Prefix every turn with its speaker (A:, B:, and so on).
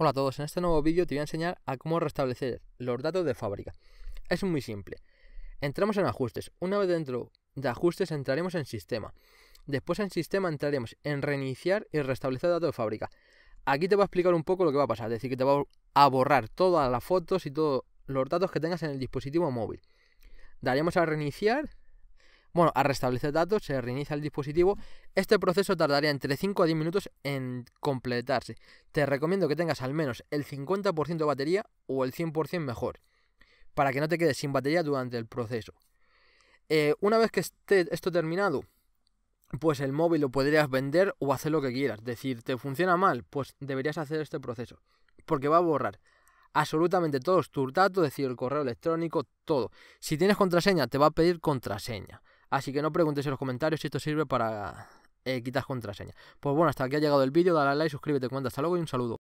A: Hola a todos, en este nuevo vídeo te voy a enseñar a cómo restablecer los datos de fábrica. Es muy simple. Entramos en ajustes. Una vez dentro de ajustes entraremos en sistema. Después en sistema entraremos en reiniciar y restablecer datos de fábrica. Aquí te va a explicar un poco lo que va a pasar, es decir, que te va a borrar todas las fotos y todos los datos que tengas en el dispositivo móvil. Daremos a reiniciar bueno, a restablecer datos se reinicia el dispositivo. Este proceso tardaría entre 5 a 10 minutos en completarse. Te recomiendo que tengas al menos el 50% de batería o el 100% mejor, para que no te quedes sin batería durante el proceso. Eh, una vez que esté esto terminado, pues el móvil lo podrías vender o hacer lo que quieras. Decir, te funciona mal, pues deberías hacer este proceso. Porque va a borrar absolutamente todos tus datos, es decir, el correo electrónico, todo. Si tienes contraseña, te va a pedir contraseña. Así que no preguntes en los comentarios si esto sirve para eh, quitar contraseña. Pues bueno, hasta aquí ha llegado el vídeo, dale a like, suscríbete, cuenta. hasta luego y un saludo.